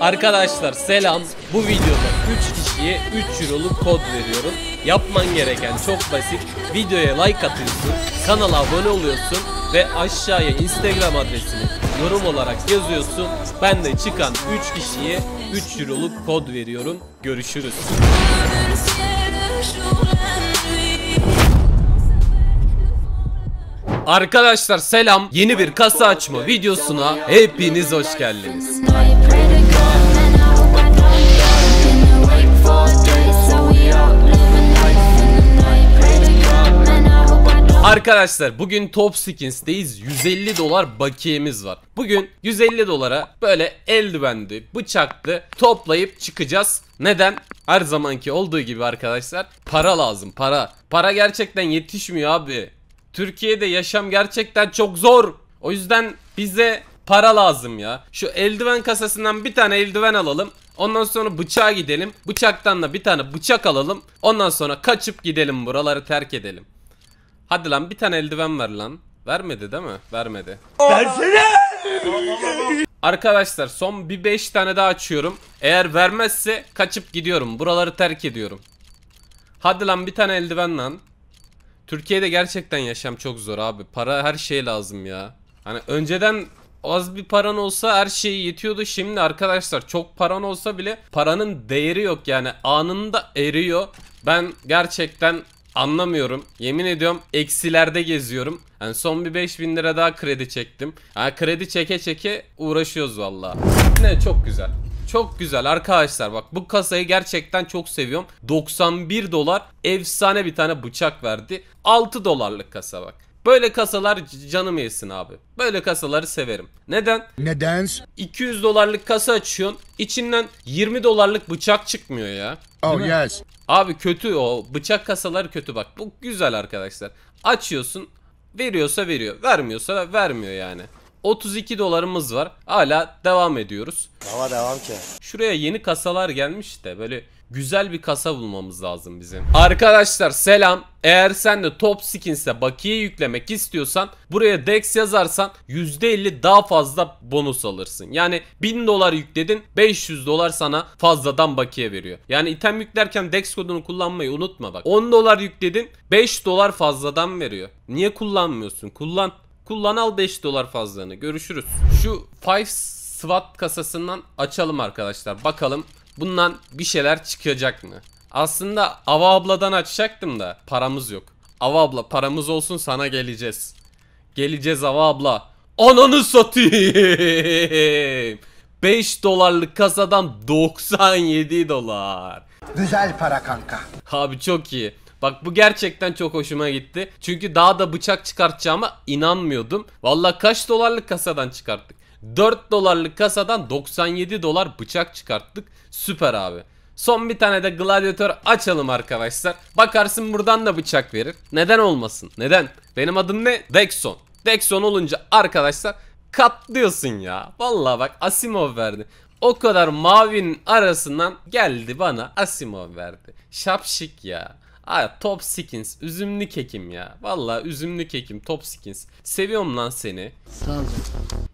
Arkadaşlar selam. Bu videoda 3 kişiye 3 Euro'luk kod veriyorum. Yapman gereken çok basit. Videoya like atıyorsun, kanala abone oluyorsun ve aşağıya Instagram adresini yorum olarak yazıyorsun. Ben de çıkan 3 kişiye 3 Euro'luk kod veriyorum. Görüşürüz. Arkadaşlar selam. Yeni bir kasa açma videosuna hepiniz hoş geldiniz. Arkadaşlar bugün Top Skins'teyiz. 150 dolar bakiyemiz var. Bugün 150 dolara böyle eldivenli, bıçaklı toplayıp çıkacağız. Neden? Her zamanki olduğu gibi arkadaşlar para lazım para. Para gerçekten yetişmiyor abi. Türkiye'de yaşam gerçekten çok zor. O yüzden bize para lazım ya. Şu eldiven kasasından bir tane eldiven alalım. Ondan sonra bıçağa gidelim. Bıçaktan da bir tane bıçak alalım. Ondan sonra kaçıp gidelim buraları terk edelim. Hadi lan bir tane eldiven ver lan. Vermedi değil mi? Vermedi. Versene! Arkadaşlar son bir 5 tane daha açıyorum. Eğer vermezse kaçıp gidiyorum. Buraları terk ediyorum. Hadi lan bir tane eldiven lan. Türkiye'de gerçekten yaşam çok zor abi. Para her şey lazım ya. Hani önceden az bir paran olsa her şey yetiyordu. Şimdi arkadaşlar çok paran olsa bile paranın değeri yok yani anında eriyor. Ben gerçekten anlamıyorum. Yemin ediyorum eksilerde geziyorum. Yani son bir 5000 lira daha kredi çektim. Yani kredi çeke çeke uğraşıyoruz valla. Ne çok güzel. Çok güzel arkadaşlar bak bu kasayı gerçekten çok seviyorum. 91 dolar efsane bir tane bıçak verdi. 6 dolarlık kasa bak. Böyle kasalar canım yesin abi. Böyle kasaları severim. Neden? Neden? 200 dolarlık kasa açıyorsun. İçinden 20 dolarlık bıçak çıkmıyor ya. Oh yes. Abi kötü o. Bıçak kasaları kötü bak. Bu güzel arkadaşlar. Açıyorsun. Veriyorsa veriyor. Vermiyorsa vermiyor yani. 32 dolarımız var. Hala devam ediyoruz. Ama devam ki. Şuraya yeni kasalar gelmiş de böyle güzel bir kasa bulmamız lazım bizim. Arkadaşlar selam. Eğer sen de top skinse bakiye yüklemek istiyorsan buraya dex yazarsan %50 daha fazla bonus alırsın. Yani 1000 dolar yükledin 500 dolar sana fazladan bakiye veriyor. Yani item yüklerken dex kodunu kullanmayı unutma bak. 10 dolar yükledin 5 dolar fazladan veriyor. Niye kullanmıyorsun? Kullan. Kullan al 5 dolar fazlanı. Görüşürüz. Şu Five SWAT kasasından açalım arkadaşlar. Bakalım bundan bir şeyler çıkacak mı? Aslında Ava abladan açacaktım da paramız yok. Ava abla paramız olsun sana geleceğiz. Geleceğiz Ava abla. Ananı satayım. 5 dolarlık kasadan 97 dolar. Güzel para kanka. Abi çok iyi. Bak bu gerçekten çok hoşuma gitti. Çünkü daha da bıçak çıkartacağıma inanmıyordum. Valla kaç dolarlık kasadan çıkarttık? 4 dolarlık kasadan 97 dolar bıçak çıkarttık. Süper abi. Son bir tane de gladyatör açalım arkadaşlar. Bakarsın buradan da bıçak verir. Neden olmasın? Neden? Benim adım ne? Dexon. Dexon olunca arkadaşlar katlıyorsun ya. Vallahi bak Asimov verdi. O kadar mavinin arasından geldi bana Asimov verdi. Şapşik ya. Ay Top Skins. Üzümlü kekim ya. Vallahi üzümlü kekim Top Skins. Seviyorum lan seni. Sağ olun.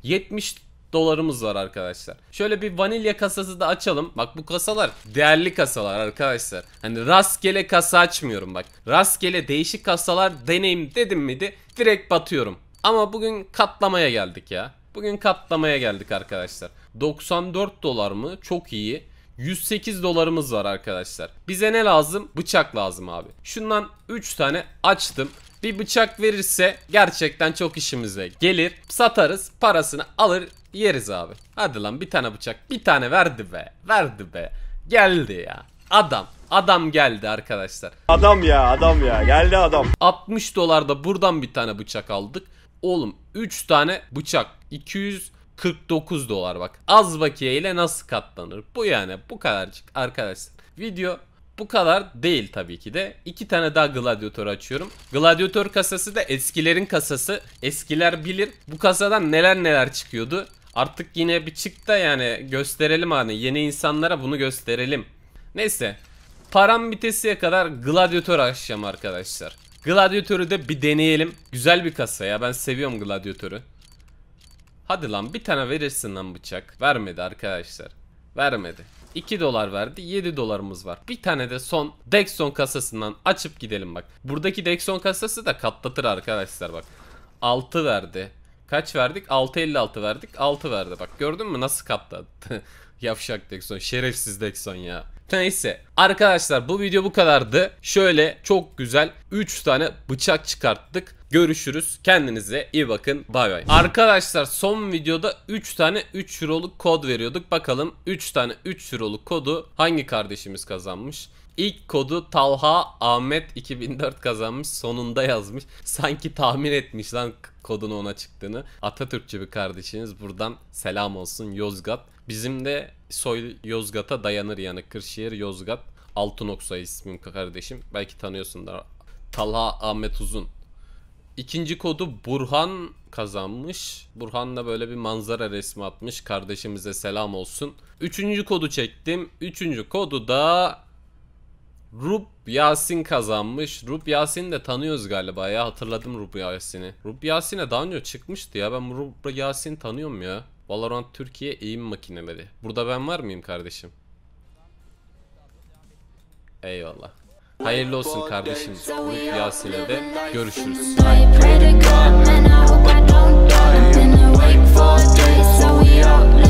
70 dolarımız var arkadaşlar. Şöyle bir vanilya kasası da açalım. Bak bu kasalar değerli kasalar arkadaşlar. Hani rastgele kasa açmıyorum bak. Rastgele değişik kasalar deneyim dedim miydi direkt batıyorum. Ama bugün katlamaya geldik ya. Bugün katlamaya geldik arkadaşlar. 94 dolar mı? Çok iyi. 108 dolarımız var arkadaşlar. Bize ne lazım? Bıçak lazım abi. Şundan 3 tane açtım. Bir bıçak verirse gerçekten çok işimize gelir. Satarız, parasını alır, yeriz abi. Hadi lan bir tane bıçak. Bir tane verdi be. Verdi be. Geldi ya. Adam. Adam geldi arkadaşlar. Adam ya adam ya geldi adam. 60 dolarda buradan bir tane bıçak aldık. Oğlum 3 tane bıçak 200 49 dolar bak. Az bakiye ile nasıl katlanır? Bu yani bu kadarcık arkadaşlar. Video bu kadar değil tabii ki de. İki tane daha gladyatör açıyorum. Gladyatör kasası da eskilerin kasası. Eskiler bilir. Bu kasadan neler neler çıkıyordu. Artık yine bir çıktı yani gösterelim hani yeni insanlara bunu gösterelim. Neyse param bitesiye kadar gladyatör açacağım arkadaşlar. Gladyatörü de bir deneyelim. Güzel bir kasa ya ben seviyorum gladyatörü. Hadi lan bir tane verirsin lan bıçak. Vermedi arkadaşlar. Vermedi. 2 dolar verdi 7 dolarımız var. Bir tane de son Dexon kasasından açıp gidelim bak. Buradaki Dexon kasası da katlatır arkadaşlar bak. 6 verdi. Kaç verdik? 6.56 verdik. 6 verdi bak gördün mü nasıl katladı? Yavşak Dexon şerefsiz Dexon ya. Neyse arkadaşlar bu video bu kadardı. Şöyle çok güzel 3 tane bıçak çıkarttık görüşürüz. Kendinize iyi bakın. Bay bay. Arkadaşlar son videoda 3 tane 3 Euro'luk kod veriyorduk. Bakalım 3 tane 3 Euro'luk kodu hangi kardeşimiz kazanmış? İlk kodu Talha Ahmet 2004 kazanmış sonunda yazmış. Sanki tahmin etmiş lan kodunu ona çıktığını. Atatürkçü bir kardeşiniz buradan selam olsun Yozgat. Bizim de soy Yozgat'a dayanır yani Kırşehir Yozgat. Altınoksoy ismim kardeşim. Belki tanıyorsun da Talha Ahmet Uzun. İkinci kodu Burhan kazanmış. Burhan da böyle bir manzara resmi atmış. Kardeşimize selam olsun. Üçüncü kodu çektim. Üçüncü kodu da Rub Yasin kazanmış. Rub Yasin'i de tanıyoruz galiba ya. Hatırladım Rub Yasin'i. Rub Yasin'e daha önce çıkmıştı ya. Ben Rup Yasin tanıyorum ya. Valorant Türkiye eğim makinemeli. Burada ben var mıyım kardeşim? Eyvallah. Hayırlı olsun kardeşim. Umut Yasin'e de görüşürüz. I